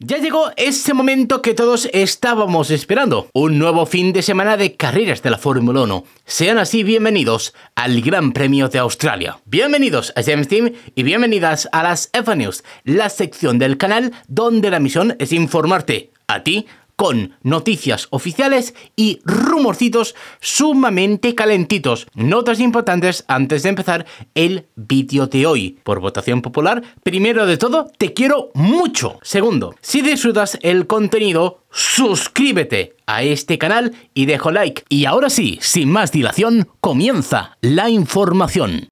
Ya llegó ese momento que todos estábamos esperando, un nuevo fin de semana de carreras de la Fórmula 1. Sean así bienvenidos al Gran Premio de Australia. Bienvenidos a James Team y bienvenidas a las FNews, News, la sección del canal donde la misión es informarte a ti con noticias oficiales y rumorcitos sumamente calentitos. Notas importantes antes de empezar el vídeo de hoy. Por votación popular, primero de todo, te quiero mucho. Segundo, si disfrutas el contenido, suscríbete a este canal y dejo like. Y ahora sí, sin más dilación, comienza la información.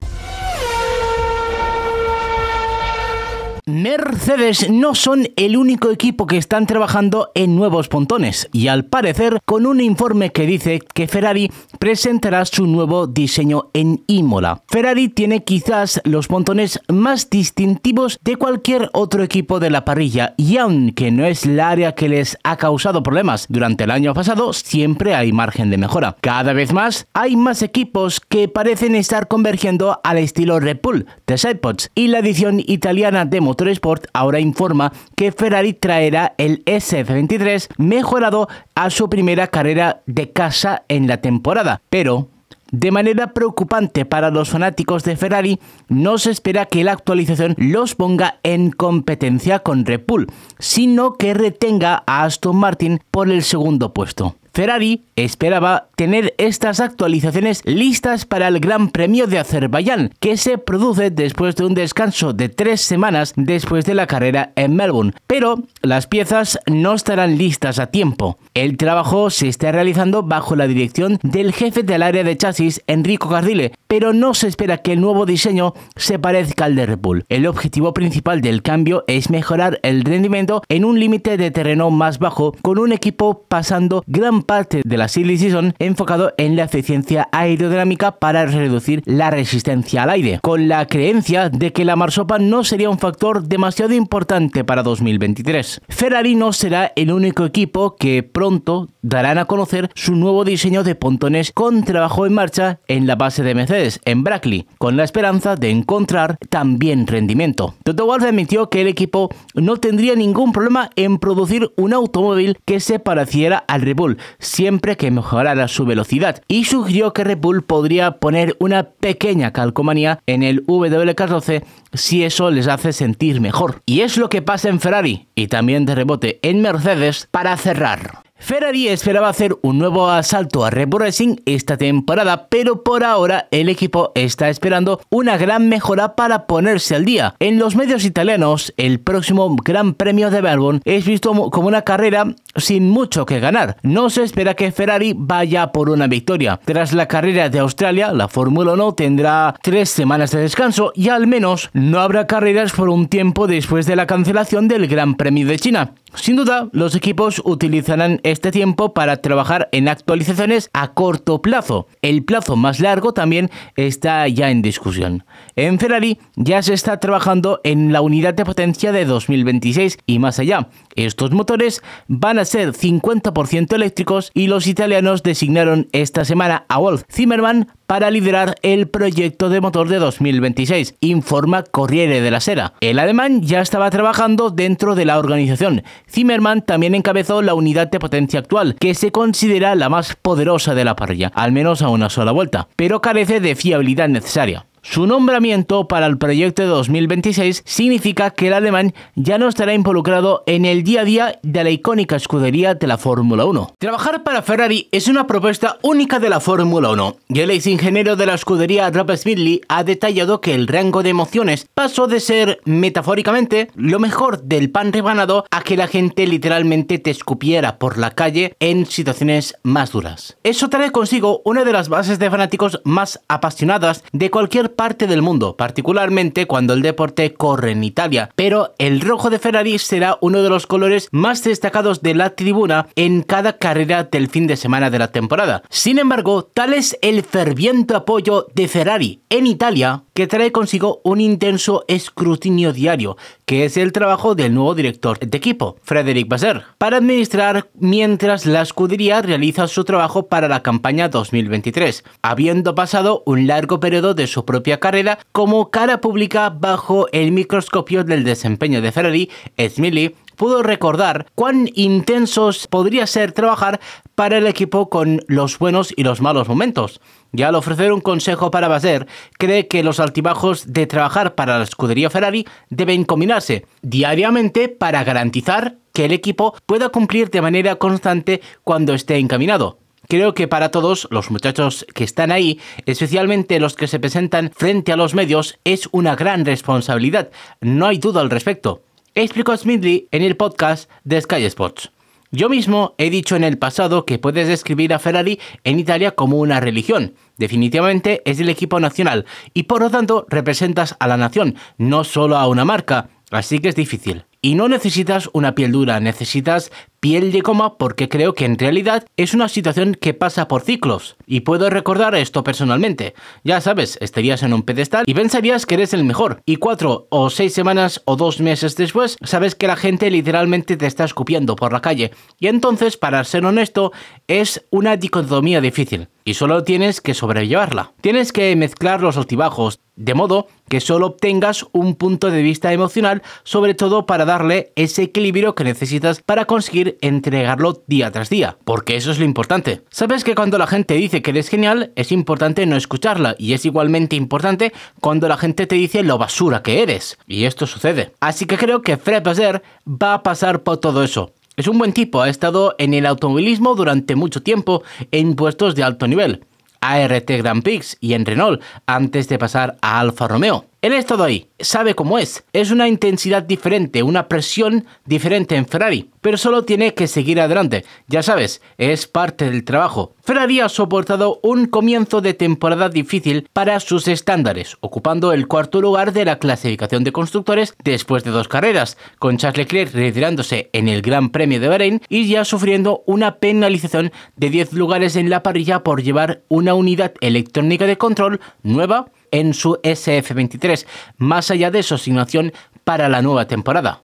Mercedes no son el único equipo que están trabajando en nuevos pontones y al parecer con un informe que dice que Ferrari presentará su nuevo diseño en Imola. Ferrari tiene quizás los pontones más distintivos de cualquier otro equipo de la parrilla y aunque no es el área que les ha causado problemas durante el año pasado, siempre hay margen de mejora. Cada vez más hay más equipos que parecen estar convergiendo al estilo Red Bull de Sidepods y la edición italiana de motor Motorsport ahora informa que Ferrari traerá el SF23 mejorado a su primera carrera de casa en la temporada, pero de manera preocupante para los fanáticos de Ferrari, no se espera que la actualización los ponga en competencia con Red Bull, sino que retenga a Aston Martin por el segundo puesto. Ferrari esperaba tener estas actualizaciones listas para el Gran Premio de Azerbaiyán, que se produce después de un descanso de tres semanas después de la carrera en Melbourne, pero las piezas no estarán listas a tiempo. El trabajo se está realizando bajo la dirección del jefe del área de chasis, Enrico Cardile, pero no se espera que el nuevo diseño se parezca al de Red Bull. El objetivo principal del cambio es mejorar el rendimiento en un límite de terreno más bajo, con un equipo pasando gran parte de la Silly Season enfocado en la eficiencia aerodinámica para reducir la resistencia al aire, con la creencia de que la marsopa no sería un factor demasiado importante para 2023. Ferrari no será el único equipo que pronto darán a conocer su nuevo diseño de pontones con trabajo en marcha en la base de Mercedes, en Brackley, con la esperanza de encontrar también rendimiento. Toto admitió que el equipo no tendría ningún problema en producir un automóvil que se pareciera al Red siempre que mejorara su velocidad y sugirió que Red podría poner una pequeña calcomanía en el W14 si eso les hace sentir mejor. Y es lo que pasa en Ferrari y también de rebote en Mercedes para cerrar. Ferrari esperaba hacer un nuevo asalto a Red Bull Racing esta temporada, pero por ahora el equipo está esperando una gran mejora para ponerse al día. En los medios italianos, el próximo Gran Premio de Melbourne es visto como una carrera sin mucho que ganar. No se espera que Ferrari vaya por una victoria. Tras la carrera de Australia, la Fórmula 1 tendrá tres semanas de descanso y al menos no habrá carreras por un tiempo después de la cancelación del Gran Premio de China. Sin duda, los equipos utilizarán este tiempo para trabajar en actualizaciones a corto plazo. El plazo más largo también está ya en discusión. En Ferrari ya se está trabajando en la unidad de potencia de 2026 y más allá. Estos motores van a ser 50% eléctricos y los italianos designaron esta semana a Wolf Zimmerman para liderar el proyecto de motor de 2026, informa Corriere de la Sera. El alemán ya estaba trabajando dentro de la organización. Zimmermann también encabezó la unidad de potencia actual, que se considera la más poderosa de la parrilla, al menos a una sola vuelta, pero carece de fiabilidad necesaria. Su nombramiento para el proyecto de 2026 significa que el alemán ya no estará involucrado en el día a día de la icónica escudería de la Fórmula 1. Trabajar para Ferrari es una propuesta única de la Fórmula 1 y el ex ingeniero de la escudería Rob Smidley ha detallado que el rango de emociones pasó de ser, metafóricamente, lo mejor del pan rebanado a que la gente literalmente te escupiera por la calle en situaciones más duras. Eso trae consigo una de las bases de fanáticos más apasionadas de cualquier parte del mundo, particularmente cuando el deporte corre en Italia, pero el rojo de Ferrari será uno de los colores más destacados de la tribuna en cada carrera del fin de semana de la temporada. Sin embargo, tal es el ferviente apoyo de Ferrari en Italia que trae consigo un intenso escrutinio diario, que es el trabajo del nuevo director de equipo, Frederic Basser, para administrar mientras la escudería realiza su trabajo para la campaña 2023, habiendo pasado un largo periodo de su carrera como cara pública bajo el microscopio del desempeño de Ferrari, Smiley pudo recordar cuán intensos podría ser trabajar para el equipo con los buenos y los malos momentos. Y al ofrecer un consejo para Baser, cree que los altibajos de trabajar para la escudería Ferrari deben combinarse diariamente para garantizar que el equipo pueda cumplir de manera constante cuando esté encaminado. Creo que para todos los muchachos que están ahí, especialmente los que se presentan frente a los medios, es una gran responsabilidad. No hay duda al respecto. Explicó Smidley en el podcast de Sky Sports. Yo mismo he dicho en el pasado que puedes describir a Ferrari en Italia como una religión. Definitivamente es el equipo nacional y por lo tanto representas a la nación, no solo a una marca, así que es difícil. Y no necesitas una piel dura, necesitas y él de coma porque creo que en realidad es una situación que pasa por ciclos. Y puedo recordar esto personalmente. Ya sabes, estarías en un pedestal y pensarías que eres el mejor. Y cuatro o seis semanas o dos meses después, sabes que la gente literalmente te está escupiendo por la calle. Y entonces, para ser honesto, es una dicotomía difícil y solo tienes que sobrellevarla. Tienes que mezclar los altibajos, de modo que solo obtengas un punto de vista emocional, sobre todo para darle ese equilibrio que necesitas para conseguir entregarlo día tras día, porque eso es lo importante. Sabes que cuando la gente dice que eres genial, es importante no escucharla, y es igualmente importante cuando la gente te dice lo basura que eres, y esto sucede. Así que creo que Fred Bazer va a pasar por todo eso. Es un buen tipo, ha estado en el automovilismo durante mucho tiempo en puestos de alto nivel, ART Grand Prix y en Renault, antes de pasar a Alfa Romeo. Él ha estado ahí, sabe cómo es. Es una intensidad diferente, una presión diferente en Ferrari, pero solo tiene que seguir adelante. Ya sabes, es parte del trabajo. Ferrari ha soportado un comienzo de temporada difícil para sus estándares, ocupando el cuarto lugar de la clasificación de constructores después de dos carreras, con Charles Leclerc retirándose en el Gran Premio de Bahrein y ya sufriendo una penalización de 10 lugares en la parrilla por llevar una unidad electrónica de control nueva en su SF23, más allá de su asignación para la nueva temporada.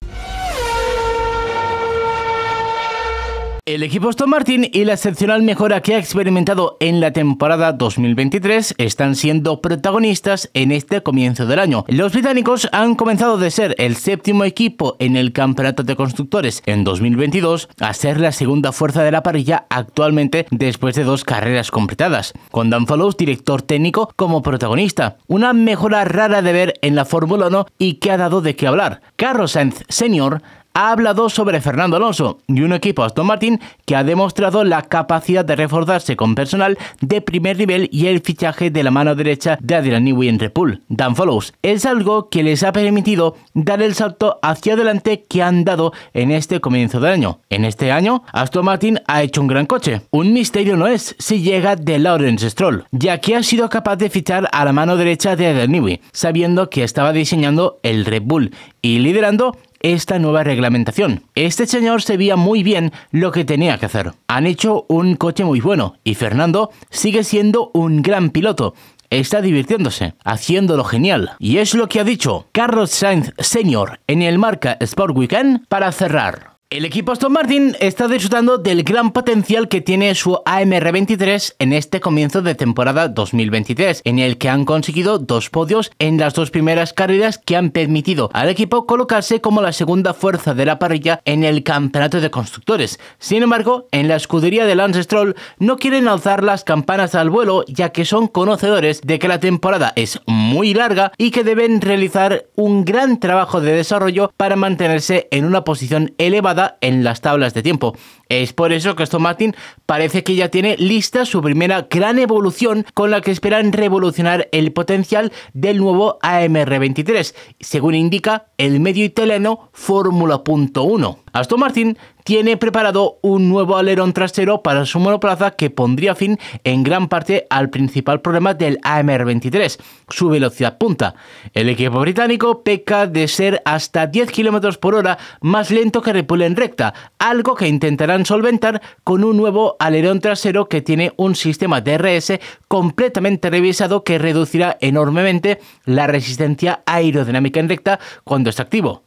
El equipo Aston Martin y la excepcional mejora que ha experimentado en la temporada 2023 están siendo protagonistas en este comienzo del año. Los británicos han comenzado de ser el séptimo equipo en el Campeonato de Constructores en 2022 a ser la segunda fuerza de la parrilla actualmente después de dos carreras completadas, con Dan Fallows, director técnico, como protagonista. Una mejora rara de ver en la Fórmula 1 y que ha dado de qué hablar. Carlos Sainz Senior ha hablado sobre Fernando Alonso y un equipo Aston Martin que ha demostrado la capacidad de reforzarse con personal de primer nivel y el fichaje de la mano derecha de Adrian Newey en Red Bull. Dan Follows. Es algo que les ha permitido dar el salto hacia adelante que han dado en este comienzo del año. En este año, Aston Martin ha hecho un gran coche. Un misterio no es si llega de Lawrence Stroll, ya que ha sido capaz de fichar a la mano derecha de Adrian Newey, sabiendo que estaba diseñando el Red Bull y liderando esta nueva reglamentación. Este señor sabía muy bien lo que tenía que hacer. Han hecho un coche muy bueno y Fernando sigue siendo un gran piloto está divirtiéndose, haciéndolo genial. Y es lo que ha dicho Carlos Sainz Sr. en el marca Sport Weekend para cerrar. El equipo Aston Martin está disfrutando del gran potencial que tiene su AMR23 en este comienzo de temporada 2023, en el que han conseguido dos podios en las dos primeras carreras que han permitido al equipo colocarse como la segunda fuerza de la parrilla en el campeonato de constructores. Sin embargo, en la escudería de Lance Stroll no quieren alzar las campanas al vuelo ya que son conocedores de que la temporada es muy larga y que deben realizar un gran trabajo de desarrollo para mantenerse en una posición elevada en las tablas de tiempo. Es por eso que Aston Martin parece que ya tiene lista su primera gran evolución con la que esperan revolucionar el potencial del nuevo AMR23, según indica el medio italiano 1 Aston Martin tiene preparado un nuevo alerón trasero para su monoplaza que pondría fin en gran parte al principal problema del AMR-23, su velocidad punta. El equipo británico peca de ser hasta 10 km por hora más lento que Repul en recta, algo que intentarán solventar con un nuevo alerón trasero que tiene un sistema DRS completamente revisado que reducirá enormemente la resistencia aerodinámica en recta cuando está activo.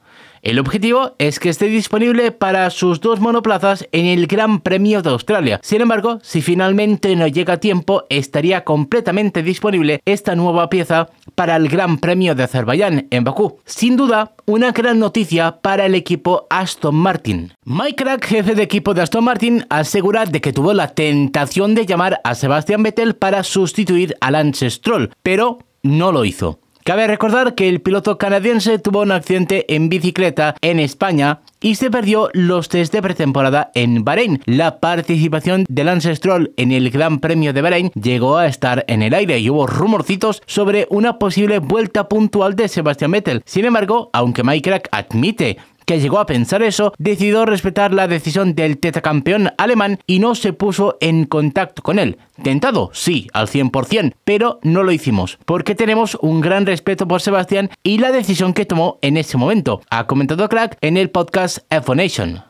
El objetivo es que esté disponible para sus dos monoplazas en el Gran Premio de Australia. Sin embargo, si finalmente no llega a tiempo, estaría completamente disponible esta nueva pieza para el Gran Premio de Azerbaiyán en Bakú. Sin duda, una gran noticia para el equipo Aston Martin. Mike Crack, jefe de equipo de Aston Martin, asegura de que tuvo la tentación de llamar a Sebastian Vettel para sustituir a Lance Stroll, pero no lo hizo. Cabe recordar que el piloto canadiense tuvo un accidente en bicicleta en España y se perdió los test de pretemporada en Bahrein. La participación de Lance Stroll en el Gran Premio de Bahrein llegó a estar en el aire y hubo rumorcitos sobre una posible vuelta puntual de Sebastian Vettel. Sin embargo, aunque Mike Crack admite que llegó a pensar eso, decidió respetar la decisión del tetracampeón alemán y no se puso en contacto con él. Tentado, sí, al 100%, pero no lo hicimos, porque tenemos un gran respeto por Sebastián y la decisión que tomó en ese momento, ha comentado Crack en el podcast f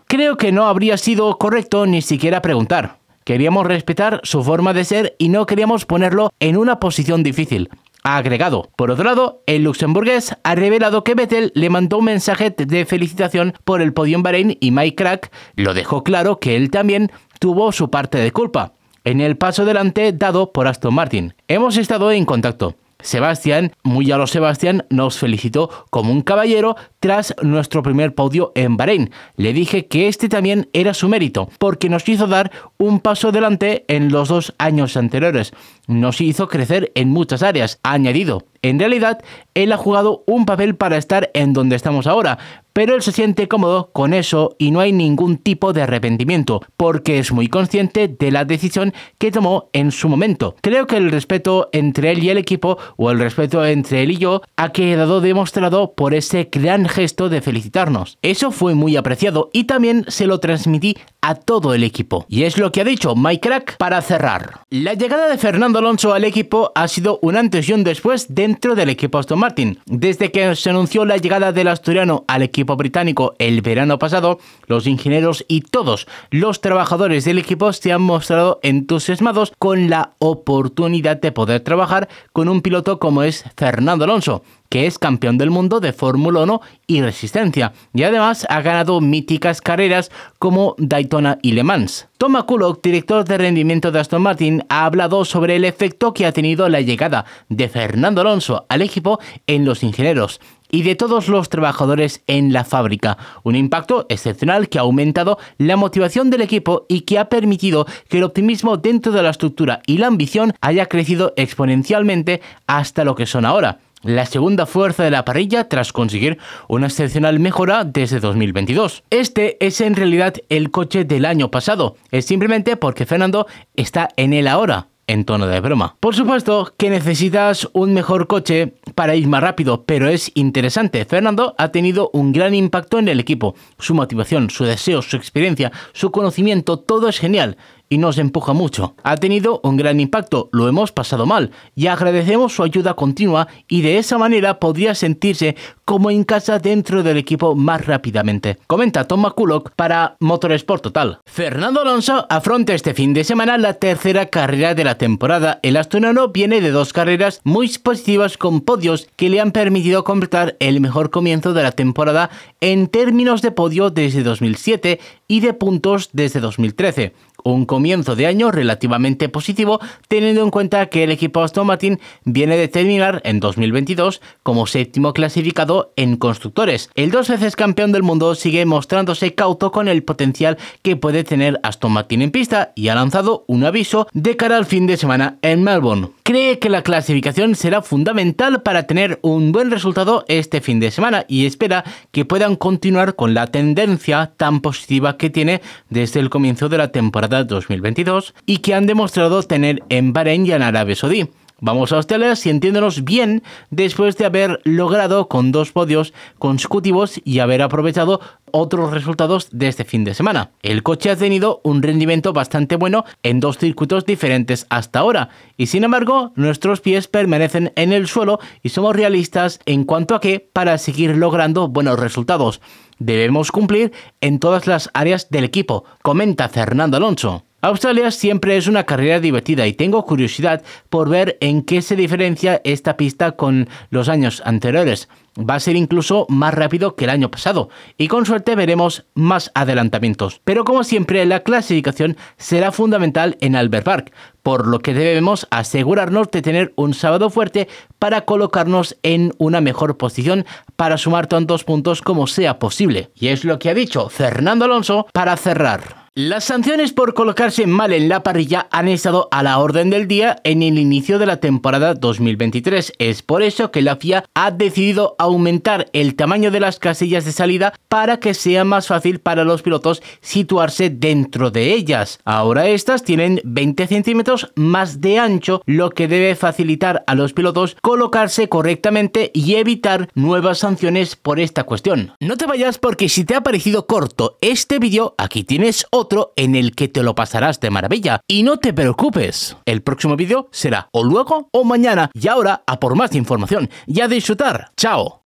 Creo que no habría sido correcto ni siquiera preguntar. Queríamos respetar su forma de ser y no queríamos ponerlo en una posición difícil agregado. Por otro lado, el luxemburgués ha revelado que Vettel le mandó un mensaje de felicitación por el podio en Bahrein y Mike Crack lo dejó claro que él también tuvo su parte de culpa en el paso adelante dado por Aston Martin. Hemos estado en contacto. Sebastián, muy a lo Sebastián, nos felicitó como un caballero tras nuestro primer podio en Bahrein. Le dije que este también era su mérito, porque nos hizo dar un paso adelante en los dos años anteriores. Nos hizo crecer en muchas áreas, añadido. En realidad, él ha jugado un papel para estar en donde estamos ahora, pero él se siente cómodo con eso y no hay ningún tipo de arrepentimiento, porque es muy consciente de la decisión que tomó en su momento. Creo que el respeto entre él y el equipo, o el respeto entre él y yo, ha quedado demostrado por ese gran gesto de felicitarnos. Eso fue muy apreciado y también se lo transmití a todo el equipo. Y es lo que ha dicho Mike Crack para cerrar. La llegada de Fernando Alonso al equipo ha sido un antes y un después dentro del equipo Aston Martin. Desde que se anunció la llegada del asturiano al equipo británico el verano pasado, los ingenieros y todos los trabajadores del equipo se han mostrado entusiasmados con la oportunidad de poder trabajar con un piloto como es Fernando Alonso que es campeón del mundo de Fórmula 1 y resistencia, y además ha ganado míticas carreras como Daytona y Le Mans. Tom Kulok, director de rendimiento de Aston Martin, ha hablado sobre el efecto que ha tenido la llegada de Fernando Alonso al equipo en los ingenieros y de todos los trabajadores en la fábrica. Un impacto excepcional que ha aumentado la motivación del equipo y que ha permitido que el optimismo dentro de la estructura y la ambición haya crecido exponencialmente hasta lo que son ahora la segunda fuerza de la parrilla tras conseguir una excepcional mejora desde 2022. Este es en realidad el coche del año pasado, es simplemente porque Fernando está en él ahora en tono de broma. Por supuesto que necesitas un mejor coche para ir más rápido, pero es interesante. Fernando ha tenido un gran impacto en el equipo. Su motivación, su deseo, su experiencia, su conocimiento, todo es genial y nos empuja mucho. Ha tenido un gran impacto, lo hemos pasado mal y agradecemos su ayuda continua y de esa manera podría sentirse como en casa dentro del equipo más rápidamente. Comenta Tom McCulloch para Motorsport Total. Fernando Alonso afronta este fin de semana la tercera carrera de la temporada. El asturiano viene de dos carreras muy positivas con podios que le han permitido completar el mejor comienzo de la temporada en términos de podio desde 2007 y de puntos desde 2013 un comienzo de año relativamente positivo, teniendo en cuenta que el equipo Aston Martin viene de terminar en 2022 como séptimo clasificado en constructores. El dos veces campeón del mundo sigue mostrándose cauto con el potencial que puede tener Aston Martin en pista y ha lanzado un aviso de cara al fin de semana en Melbourne. Cree que la clasificación será fundamental para tener un buen resultado este fin de semana y espera que puedan continuar con la tendencia tan positiva que tiene desde el comienzo de la temporada 2022 y que han demostrado tener en Bahrein y en Arabia Saudí. Vamos a ustedes y entiéndonos bien después de haber logrado con dos podios consecutivos y haber aprovechado otros resultados de este fin de semana. El coche ha tenido un rendimiento bastante bueno en dos circuitos diferentes hasta ahora y sin embargo nuestros pies permanecen en el suelo y somos realistas en cuanto a que para seguir logrando buenos resultados debemos cumplir en todas las áreas del equipo, comenta Fernando Alonso. Australia siempre es una carrera divertida y tengo curiosidad por ver en qué se diferencia esta pista con los años anteriores. Va a ser incluso más rápido que el año pasado y con suerte veremos más adelantamientos. Pero como siempre la clasificación será fundamental en Albert Park, por lo que debemos asegurarnos de tener un sábado fuerte para colocarnos en una mejor posición para sumar tantos puntos como sea posible. Y es lo que ha dicho Fernando Alonso para cerrar. Las sanciones por colocarse mal en la parrilla han estado a la orden del día en el inicio de la temporada 2023. Es por eso que la FIA ha decidido aumentar el tamaño de las casillas de salida para que sea más fácil para los pilotos situarse dentro de ellas. Ahora estas tienen 20 centímetros más de ancho, lo que debe facilitar a los pilotos colocarse correctamente y evitar nuevas sanciones por esta cuestión. No te vayas porque si te ha parecido corto este vídeo, aquí tienes otro otro en el que te lo pasarás de maravilla. Y no te preocupes, el próximo vídeo será o luego o mañana. Y ahora a por más información y a disfrutar. ¡Chao!